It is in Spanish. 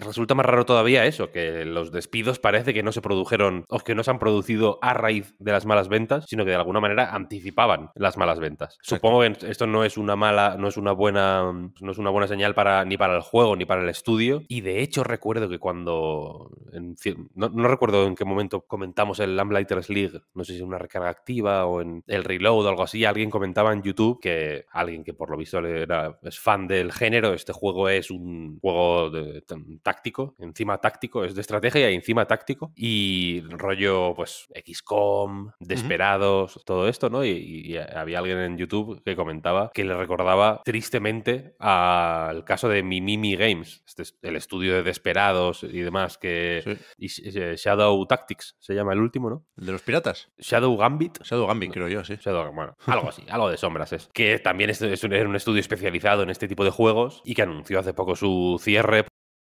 resulta más raro todavía eso, que los despidos parece que no se produjeron o que no se han producido a raíz de las malas ventas, sino que de alguna manera anticipaban las malas ventas. Supongo que esto no es una mala, no es una buena, no es una buena señal para ni para el juego ni para el estudio. Y de hecho recuerdo que cuando, no, recuerdo en qué momento comentamos el Lamblighters League, no sé si en una recarga activa o en el reload o algo así, alguien comentaba en YouTube que alguien que por lo visto era, es fan del género, este juego es un juego de táctico, encima táctico, es de estrategia y encima táctico. Y rollo, pues, XCOM, Desperados, todo esto, ¿no? Y, había alguien en YouTube que comentaba que le recordaba tristemente al caso de Mimimi Games, este el estudio de Desperados y demás, que. Shadow Tactics se llama el último, ¿no? de los piratas? Shadow Gambit. Shadow Gambit, creo yo, sí. Shadow, bueno, algo así, algo de sombras es. Que también es un estudio especializado en este tipo de juegos y que anunció hace poco su cierre